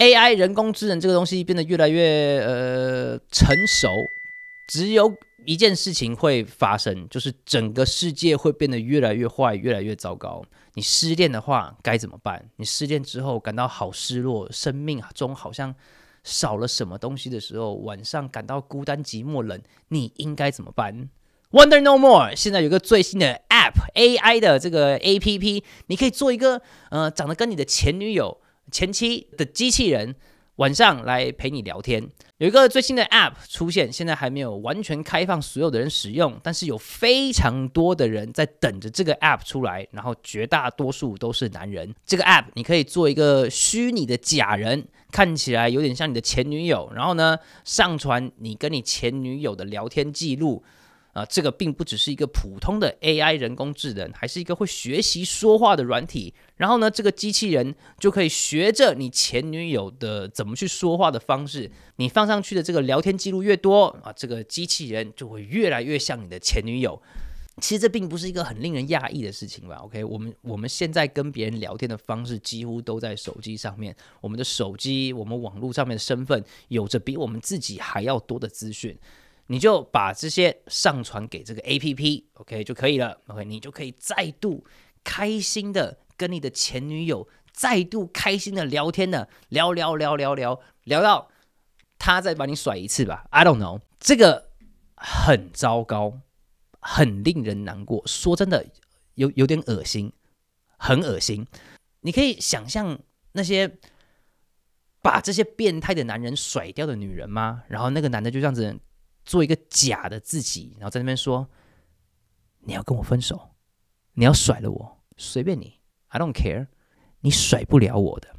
AI 人工智能这个东西变得越来越呃成熟，只有一件事情会发生，就是整个世界会变得越来越坏，越来越糟糕。你失恋的话该怎么办？你失恋之后感到好失落，生命中好像少了什么东西的时候，晚上感到孤单、寂寞、冷，你应该怎么办？Wonder no more。现在有个最新的 App AI 的这个 APP，你可以做一个呃长得跟你的前女友。前期的机器人晚上来陪你聊天，有一个最新的 App 出现，现在还没有完全开放所有的人使用，但是有非常多的人在等着这个 App 出来，然后绝大多数都是男人。这个 App 你可以做一个虚拟的假人，看起来有点像你的前女友，然后呢，上传你跟你前女友的聊天记录。啊，这个并不只是一个普通的 AI 人工智能，还是一个会学习说话的软体。然后呢，这个机器人就可以学着你前女友的怎么去说话的方式。你放上去的这个聊天记录越多啊，这个机器人就会越来越像你的前女友。其实这并不是一个很令人讶异的事情吧？OK，我们我们现在跟别人聊天的方式几乎都在手机上面。我们的手机，我们网络上面的身份，有着比我们自己还要多的资讯。你就把这些上传给这个 A P P，OK 就可以了。OK，你就可以再度开心的跟你的前女友再度开心的聊天了，聊聊聊聊聊聊到他再把你甩一次吧。I don't know，这个很糟糕，很令人难过。说真的，有有点恶心，很恶心。你可以想象那些把这些变态的男人甩掉的女人吗？然后那个男的就这样子。做一个假的自己，然后在那边说：“你要跟我分手，你要甩了我，随便你，I don't care，你甩不了我的。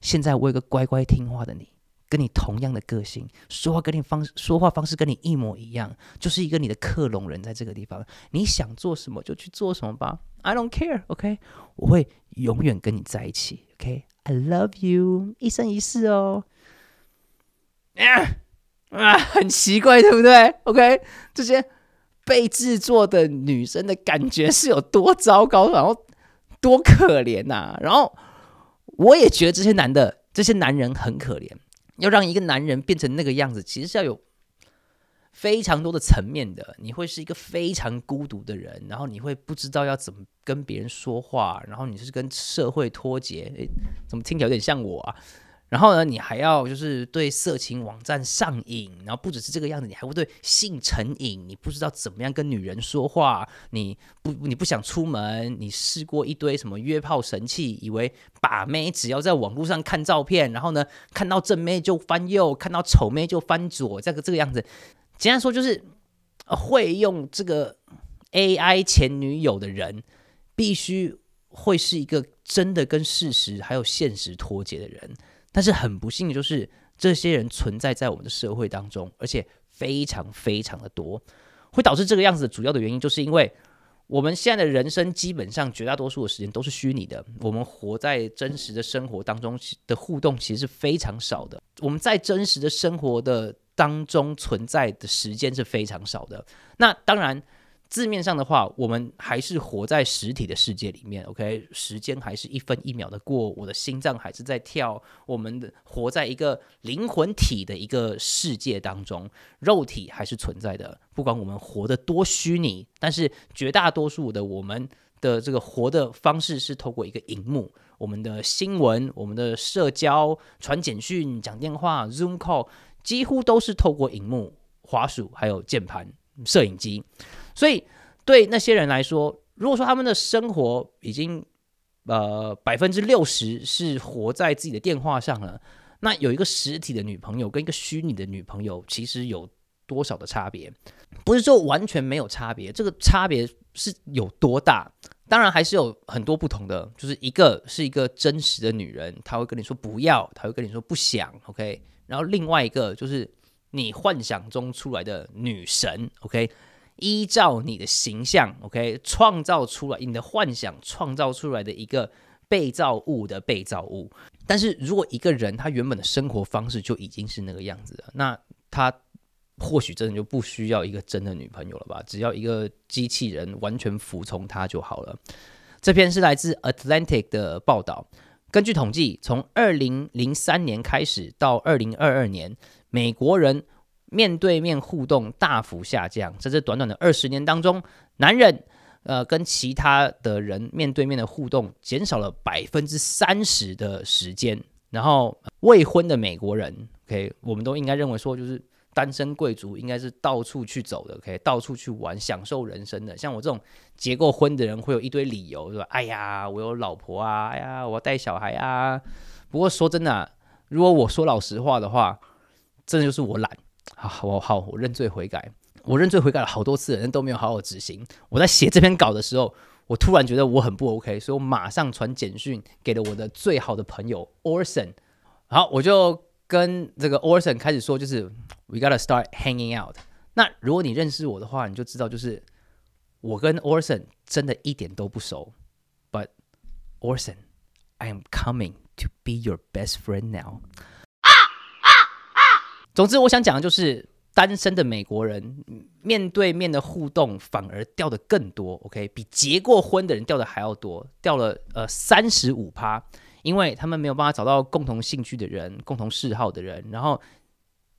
现在我有个乖乖听话的你，跟你同样的个性，说话跟你方说话方式跟你一模一样，就是一个你的克隆人，在这个地方，你想做什么就去做什么吧，I don't care，OK，我会永远跟你在一起，OK，I love you，一生一世哦。”啊，很奇怪，对不对？OK，这些被制作的女生的感觉是有多糟糕，然后多可怜呐！然后我也觉得这些男的，这些男人很可怜。要让一个男人变成那个样子，其实是要有非常多的层面的。你会是一个非常孤独的人，然后你会不知道要怎么跟别人说话，然后你是跟社会脱节。诶，怎么听起来有点像我啊？然后呢，你还要就是对色情网站上瘾，然后不只是这个样子，你还会对性成瘾，你不知道怎么样跟女人说话，你不你不想出门，你试过一堆什么约炮神器，以为把妹只要在网络上看照片，然后呢看到正妹就翻右，看到丑妹就翻左，这个这个样子，简单说就是会用这个 AI 前女友的人，必须会是一个真的跟事实还有现实脱节的人。但是很不幸的就是，这些人存在在我们的社会当中，而且非常非常的多，会导致这个样子的主要的原因，就是因为我们现在的人生基本上绝大多数的时间都是虚拟的，我们活在真实的生活当中的互动其实是非常少的，我们在真实的生活的当中存在的时间是非常少的。那当然。字面上的话，我们还是活在实体的世界里面，OK？时间还是一分一秒的过，我的心脏还是在跳，我们的活在一个灵魂体的一个世界当中，肉体还是存在的。不管我们活得多虚拟，但是绝大多数的我们的这个活的方式是透过一个荧幕，我们的新闻、我们的社交、传简讯、讲电话、Zoom call，几乎都是透过荧幕、滑鼠、还有键盘、摄影机。所以，对那些人来说，如果说他们的生活已经呃百分之六十是活在自己的电话上了，那有一个实体的女朋友跟一个虚拟的女朋友，其实有多少的差别？不是说完全没有差别，这个差别是有多大？当然还是有很多不同的。就是一个是一个真实的女人，她会跟你说不要，她会跟你说不想，OK。然后另外一个就是你幻想中出来的女神，OK。依照你的形象，OK，创造出来你的幻想，创造出来的一个被造物的被造物。但是如果一个人他原本的生活方式就已经是那个样子了，那他或许真的就不需要一个真的女朋友了吧？只要一个机器人完全服从他就好了。这篇是来自《Atlantic》的报道。根据统计，从二零零三年开始到二零二二年，美国人。面对面互动大幅下降，在这短短的二十年当中，男人呃跟其他的人面对面的互动减少了百分之三十的时间。然后未婚的美国人，OK，我们都应该认为说，就是单身贵族应该是到处去走的，OK，到处去玩，享受人生的。像我这种结过婚的人，会有一堆理由吧？哎呀，我有老婆啊，哎呀，我要带小孩啊。不过说真的，如果我说老实话的话，真的就是我懒。我好，我认罪悔改，我认罪悔改了好多次，但都没有好好执行。我在写这篇稿的时候，我突然觉得我很不 OK，所以我马上传简讯给了我的最好的朋友 Orson。好，我就跟这个 Orson 开始说，就是 We gotta start hanging out。那如果你认识我的话，你就知道，就是我跟 Orson 真的一点都不熟。But Orson, I am coming to be your best friend now. 总之，我想讲的就是，单身的美国人面对面的互动反而掉的更多，OK，比结过婚的人掉的还要多，掉了呃三十五趴，因为他们没有办法找到共同兴趣的人、共同嗜好的人。然后，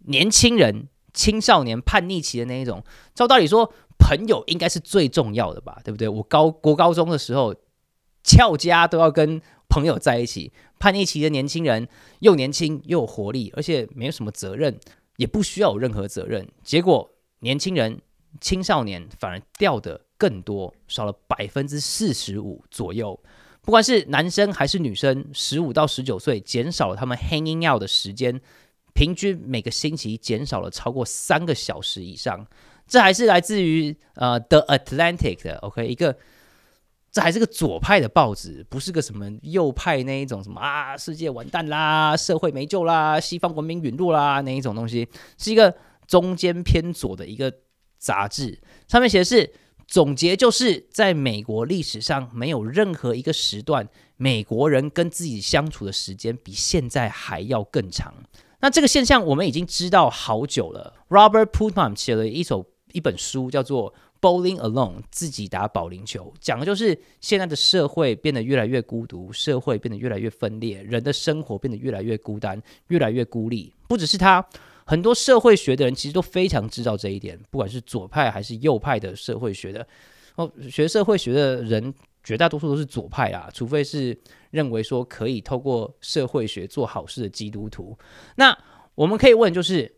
年轻人、青少年叛逆期的那一种，照道理说，朋友应该是最重要的吧，对不对？我高国高中的时候，翘家都要跟。朋友在一起，叛逆期的年轻人又年轻又有活力，而且没有什么责任，也不需要有任何责任。结果，年轻人、青少年反而掉的更多，少了百分之四十五左右。不管是男生还是女生，十五到十九岁，减少了他们 hanging out 的时间，平均每个星期减少了超过三个小时以上。这还是来自于呃 The Atlantic 的 OK 一个。这还是个左派的报纸，不是个什么右派那一种什么啊，世界完蛋啦，社会没救啦，西方文明陨落啦那一种东西，是一个中间偏左的一个杂志，上面写的是总结，就是在美国历史上没有任何一个时段，美国人跟自己相处的时间比现在还要更长。那这个现象我们已经知道好久了。Robert Putnam 写了一首一本书，叫做。Bowling Alone，自己打保龄球，讲的就是现在的社会变得越来越孤独，社会变得越来越分裂，人的生活变得越来越孤单，越来越孤立。不只是他，很多社会学的人其实都非常知道这一点，不管是左派还是右派的社会学的，哦，学社会学的人绝大多数都是左派啊，除非是认为说可以透过社会学做好事的基督徒。那我们可以问，就是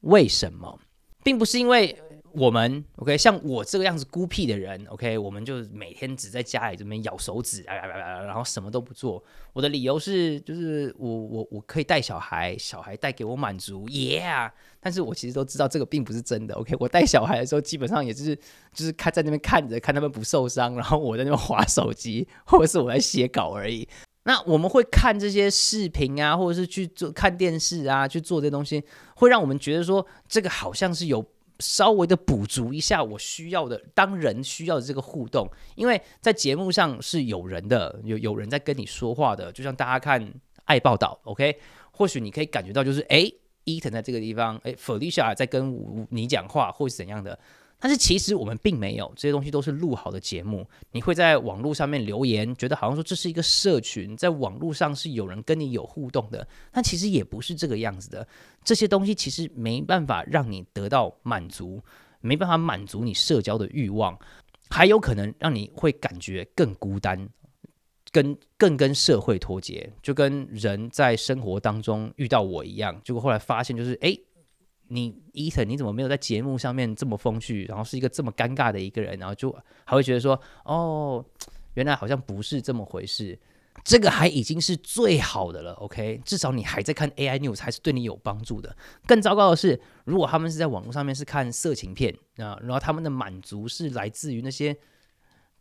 为什么，并不是因为。我们 OK，像我这个样子孤僻的人，OK，我们就每天只在家里这边咬手指，然后什么都不做。我的理由是，就是我我我可以带小孩，小孩带给我满足，Yeah！但是我其实都知道这个并不是真的，OK。我带小孩的时候，基本上也就是就是看在那边看着，看他们不受伤，然后我在那边划手机，或者是我在写稿而已。那我们会看这些视频啊，或者是去做看电视啊，去做这些东西，会让我们觉得说这个好像是有。稍微的补足一下我需要的，当人需要的这个互动，因为在节目上是有人的，有有人在跟你说话的，就像大家看《爱报道》，OK，或许你可以感觉到就是，哎，伊藤在这个地方，哎，Felicia 在跟你讲话，或是怎样的。但是其实我们并没有这些东西，都是录好的节目。你会在网络上面留言，觉得好像说这是一个社群，在网络上是有人跟你有互动的。但其实也不是这个样子的。这些东西其实没办法让你得到满足，没办法满足你社交的欲望，还有可能让你会感觉更孤单，跟更跟社会脱节。就跟人在生活当中遇到我一样，结果后来发现就是哎。你伊藤，你怎么没有在节目上面这么风趣？然后是一个这么尴尬的一个人，然后就还会觉得说，哦，原来好像不是这么回事。这个还已经是最好的了，OK，至少你还在看 AI news 还是对你有帮助的。更糟糕的是，如果他们是在网络上面是看色情片啊，然后他们的满足是来自于那些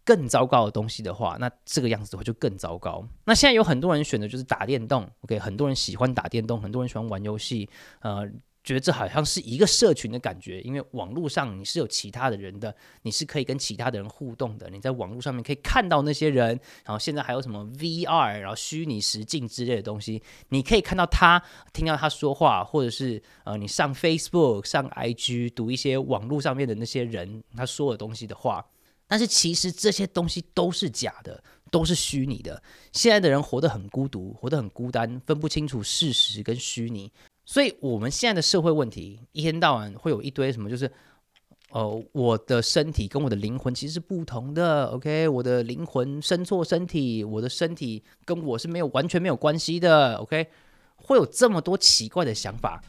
更糟糕的东西的话，那这个样子的话就更糟糕。那现在有很多人选择就是打电动，OK，很多人喜欢打电动，很多人喜欢玩游戏，呃。觉得这好像是一个社群的感觉，因为网络上你是有其他的人的，你是可以跟其他的人互动的。你在网络上面可以看到那些人，然后现在还有什么 VR，然后虚拟实境之类的东西，你可以看到他，听到他说话，或者是呃，你上 Facebook、上 IG 读一些网络上面的那些人他说的东西的话，但是其实这些东西都是假的，都是虚拟的。现在的人活得很孤独，活得很孤单，分不清楚事实跟虚拟。所以我们现在的社会问题，一天到晚会有一堆什么？就是，呃，我的身体跟我的灵魂其实是不同的。OK，我的灵魂生错身体，我的身体跟我是没有完全没有关系的。OK，会有这么多奇怪的想法，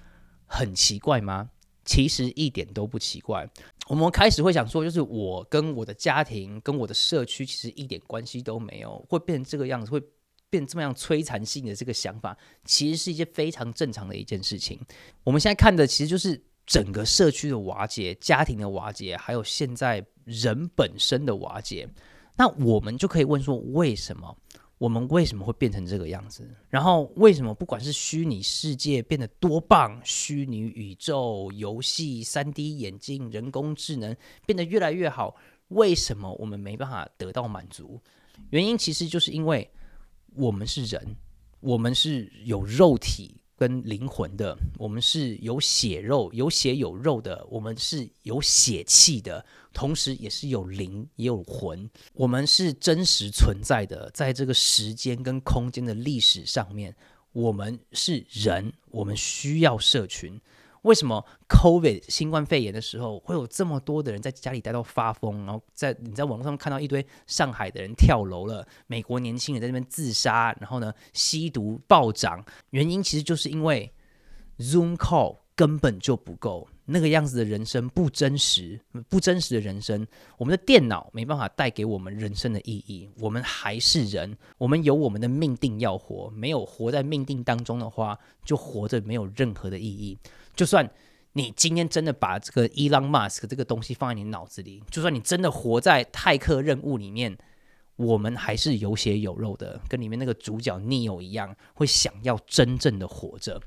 很奇怪吗？其实一点都不奇怪。我们开始会想说，就是我跟我的家庭、跟我的社区其实一点关系都没有，会变成这个样子会。这么样摧残性的这个想法，其实是一件非常正常的一件事情。我们现在看的，其实就是整个社区的瓦解、家庭的瓦解，还有现在人本身的瓦解。那我们就可以问说：为什么我们为什么会变成这个样子？然后为什么不管是虚拟世界变得多棒，虚拟宇宙、游戏、三 D 眼镜、人工智能变得越来越好，为什么我们没办法得到满足？原因其实就是因为。我们是人，我们是有肉体跟灵魂的，我们是有血肉、有血有肉的，我们是有血气的，同时也是有灵也有魂。我们是真实存在的，在这个时间跟空间的历史上面，我们是人，我们需要社群。为什么 COVID 新冠肺炎的时候会有这么多的人在家里待到发疯？然后在你在网络上面看到一堆上海的人跳楼了，美国年轻人在那边自杀，然后呢，吸毒暴涨，原因其实就是因为 Zoom Call 根本就不够。那个样子的人生不真实，不真实的人生，我们的电脑没办法带给我们人生的意义。我们还是人，我们有我们的命定要活。没有活在命定当中的话，就活着没有任何的意义。就算你今天真的把这个 Elon Musk 这个东西放在你脑子里，就算你真的活在泰克任务里面，我们还是有血有肉的，跟里面那个主角 n e o 一样，会想要真正的活着。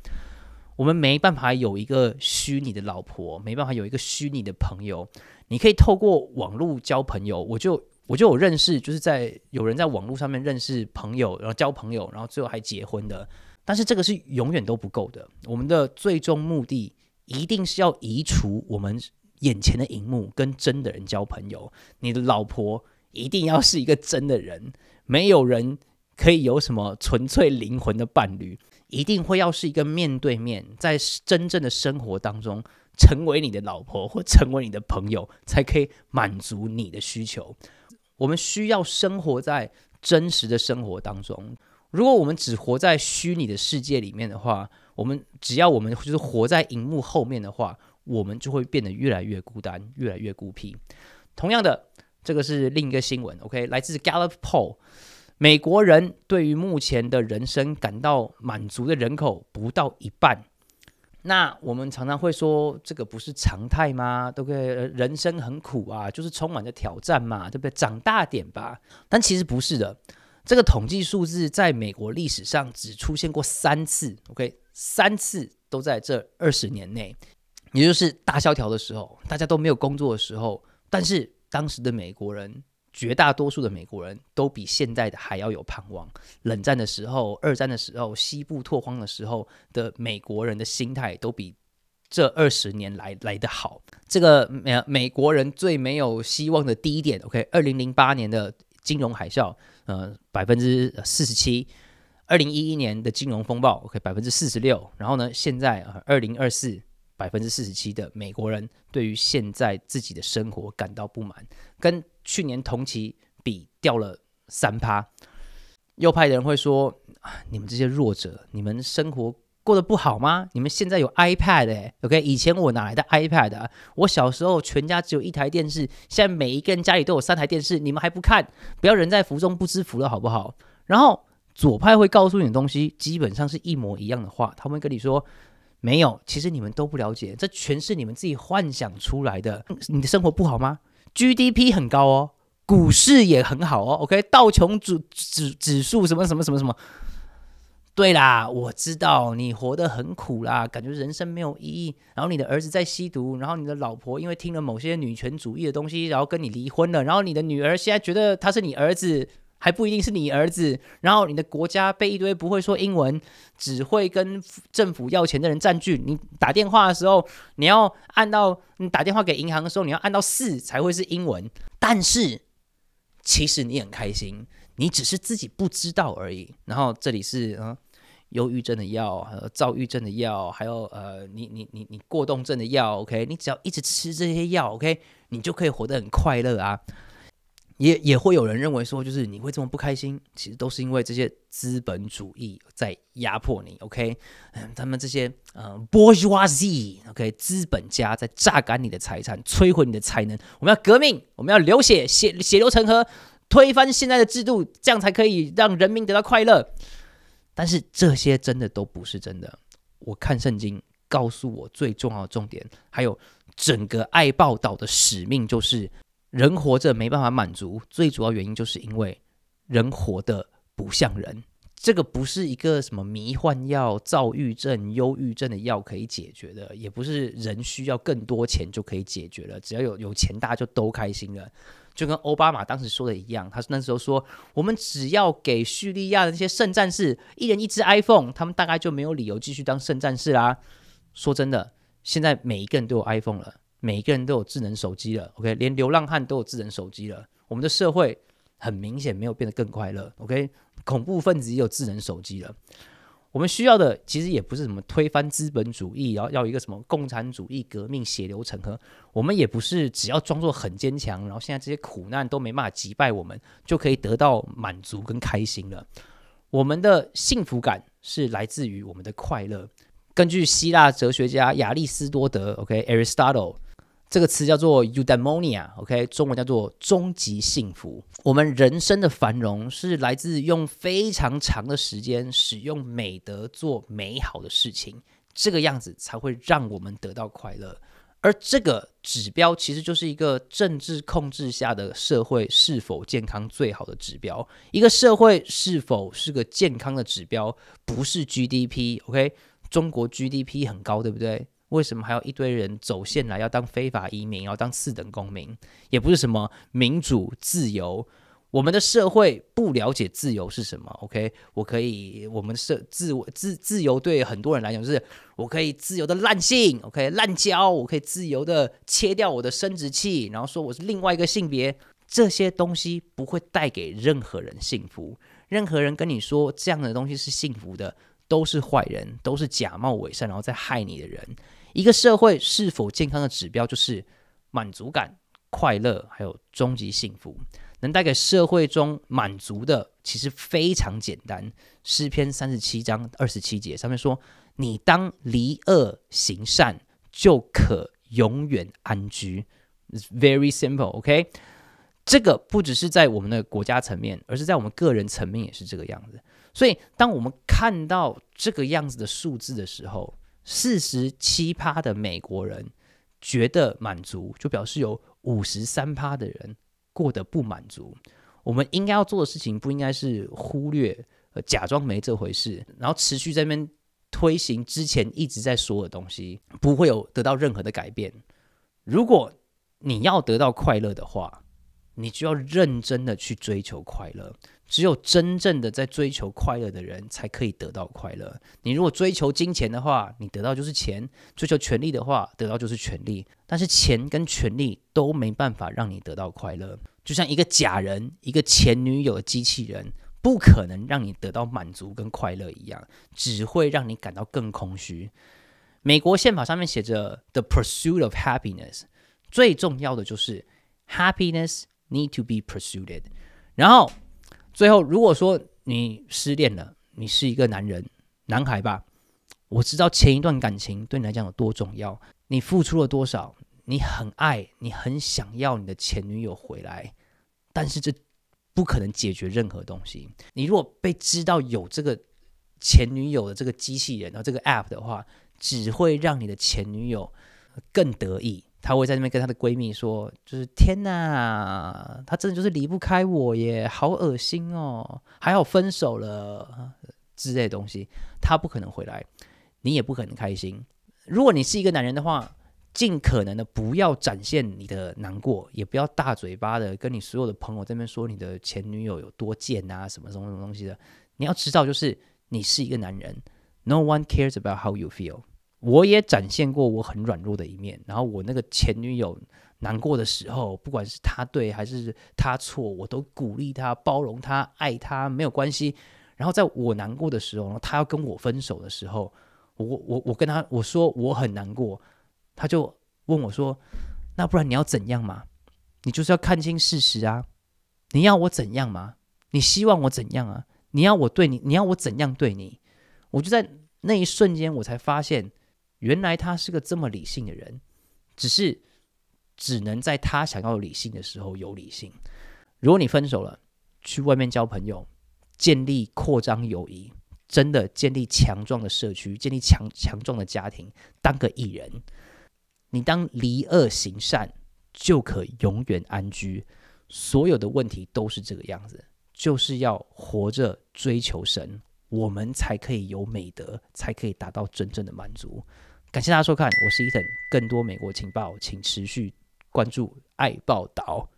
我们没办法有一个虚拟的老婆，没办法有一个虚拟的朋友。你可以透过网络交朋友，我就我就有认识，就是在有人在网络上面认识朋友，然后交朋友，然后最后还结婚的。但是这个是永远都不够的。我们的最终目的一定是要移除我们眼前的荧幕，跟真的人交朋友。你的老婆一定要是一个真的人，没有人可以有什么纯粹灵魂的伴侣。一定会要是一个面对面，在真正的生活当中，成为你的老婆或成为你的朋友，才可以满足你的需求。我们需要生活在真实的生活当中。如果我们只活在虚拟的世界里面的话，我们只要我们就是活在荧幕后面的话，我们就会变得越来越孤单，越来越孤僻。同样的，这个是另一个新闻。OK，来自 Gallup Poll。美国人对于目前的人生感到满足的人口不到一半，那我们常常会说，这个不是常态吗？对不对？人生很苦啊，就是充满着挑战嘛，对不对？长大点吧。但其实不是的，这个统计数字在美国历史上只出现过三次，OK，三次都在这二十年内，也就是大萧条的时候，大家都没有工作的时候，但是当时的美国人。绝大多数的美国人都比现在的还要有盼望。冷战的时候、二战的时候、西部拓荒的时候的美国人的心态，都比这二十年来来的好。这个美美国人最没有希望的第一点。OK，二零零八年的金融海啸，呃，百分之四十七；二零一一年的金融风暴，OK，百分之四十六。然后呢，现在啊，二零二四百分之四十七的美国人对于现在自己的生活感到不满，跟。去年同期比掉了三趴，右派的人会说：“啊，你们这些弱者，你们生活过得不好吗？你们现在有 iPad 哎，OK？以前我哪来的 iPad 啊？我小时候全家只有一台电视，现在每一个人家里都有三台电视，你们还不看？不要人在福中不知福了，好不好？”然后左派会告诉你的东西，基本上是一模一样的话，他会跟你说：“没有，其实你们都不了解，这全是你们自己幻想出来的。你的生活不好吗？” GDP 很高哦，股市也很好哦。OK，道琼指指指数什么什么什么什么？对啦，我知道你活得很苦啦，感觉人生没有意义。然后你的儿子在吸毒，然后你的老婆因为听了某些女权主义的东西，然后跟你离婚了。然后你的女儿现在觉得他是你儿子。还不一定是你儿子，然后你的国家被一堆不会说英文、只会跟政府要钱的人占据。你打电话的时候，你要按到你打电话给银行的时候，你要按到四才会是英文。但是其实你很开心，你只是自己不知道而已。然后这里是嗯，忧郁症的药，还有躁郁症的药，还有呃，你你你你过动症的药。OK，你只要一直吃这些药，OK，你就可以活得很快乐啊。也也会有人认为说，就是你会这么不开心，其实都是因为这些资本主义在压迫你，OK？嗯，他们这些嗯，bourgeoisie，OK，资本家在榨干你的财产，摧毁你的才能。我们要革命，我们要流血，血血流成河，推翻现在的制度，这样才可以让人民得到快乐。但是这些真的都不是真的。我看圣经告诉我最重要的重点，还有整个爱报道的使命就是。人活着没办法满足，最主要原因就是因为人活的不像人。这个不是一个什么迷幻药、躁郁症、忧郁症的药可以解决的，也不是人需要更多钱就可以解决了。只要有有钱，大家就都开心了。就跟奥巴马当时说的一样，他那时候说，我们只要给叙利亚的那些圣战士一人一只 iPhone，他们大概就没有理由继续当圣战士啦。说真的，现在每一个人都有 iPhone 了。每一个人都有智能手机了，OK，连流浪汉都有智能手机了。我们的社会很明显没有变得更快乐，OK。恐怖分子也有智能手机了。我们需要的其实也不是什么推翻资本主义，然后要一个什么共产主义革命血流成河。我们也不是只要装作很坚强，然后现在这些苦难都没办法击败我们，就可以得到满足跟开心了。我们的幸福感是来自于我们的快乐。根据希腊哲学家亚里斯多德，OK，Aristotle。这个词叫做 eudaimonia，OK，中文叫做终极幸福。我们人生的繁荣是来自用非常长的时间使用美德做美好的事情，这个样子才会让我们得到快乐。而这个指标其实就是一个政治控制下的社会是否健康最好的指标。一个社会是否是个健康的指标，不是 GDP，OK，中国 GDP 很高，对不对？为什么还有一堆人走线来要当非法移民，要当四等公民？也不是什么民主自由，我们的社会不了解自由是什么。OK，我可以，我们是自我自自由对很多人来讲，就是我可以自由的滥性，OK，滥交，我可以自由的切掉我的生殖器，然后说我是另外一个性别。这些东西不会带给任何人幸福。任何人跟你说这样的东西是幸福的，都是坏人，都是假冒伪善，然后再害你的人。一个社会是否健康的指标，就是满足感、快乐，还有终极幸福。能带给社会中满足的，其实非常简单。诗篇三十七章二十七节上面说：“你当离恶行善，就可永远安居。” Very simple, OK？这个不只是在我们的国家层面，而是在我们个人层面也是这个样子。所以，当我们看到这个样子的数字的时候，四十七趴的美国人觉得满足，就表示有五十三趴的人过得不满足。我们应该要做的事情，不应该是忽略、假装没这回事，然后持续在那边推行之前一直在说的东西，不会有得到任何的改变。如果你要得到快乐的话，你就要认真的去追求快乐。只有真正的在追求快乐的人，才可以得到快乐。你如果追求金钱的话，你得到就是钱；追求权利的话，得到就是权利。但是钱跟权利都没办法让你得到快乐，就像一个假人、一个前女友、机器人，不可能让你得到满足跟快乐一样，只会让你感到更空虚。美国宪法上面写着：“The pursuit of happiness。”最重要的就是 “Happiness need to be pursueded。”然后。最后，如果说你失恋了，你是一个男人、男孩吧？我知道前一段感情对你来讲有多重要，你付出了多少，你很爱你，很想要你的前女友回来，但是这不可能解决任何东西。你如果被知道有这个前女友的这个机器人啊，这个 App 的话，只会让你的前女友更得意。她会在那边跟她的闺蜜说：“就是天哪，她真的就是离不开我耶，好恶心哦！还好分手了之类的东西，她不可能回来，你也不可能开心。如果你是一个男人的话，尽可能的不要展现你的难过，也不要大嘴巴的跟你所有的朋友这边说你的前女友有多贱啊，什么什么什么东西的。你要知道，就是你是一个男人，No one cares about how you feel。”我也展现过我很软弱的一面。然后我那个前女友难过的时候，不管是他对还是他错，我都鼓励他、包容他、爱他，没有关系。然后在我难过的时候，他要跟我分手的时候，我、我、我跟他我说我很难过，他就问我说：“那不然你要怎样嘛？你就是要看清事实啊！你要我怎样嘛？你希望我怎样啊？你要我对你，你要我怎样对你？”我就在那一瞬间，我才发现。原来他是个这么理性的人，只是只能在他想要理性的时候有理性。如果你分手了，去外面交朋友，建立扩张友谊，真的建立强壮的社区，建立强强壮的家庭，当个艺人，你当离恶行善，就可永远安居。所有的问题都是这个样子，就是要活着追求神，我们才可以有美德，才可以达到真正的满足。感谢大家收看，我是伊 n 更多美国情报，请持续关注爱报道。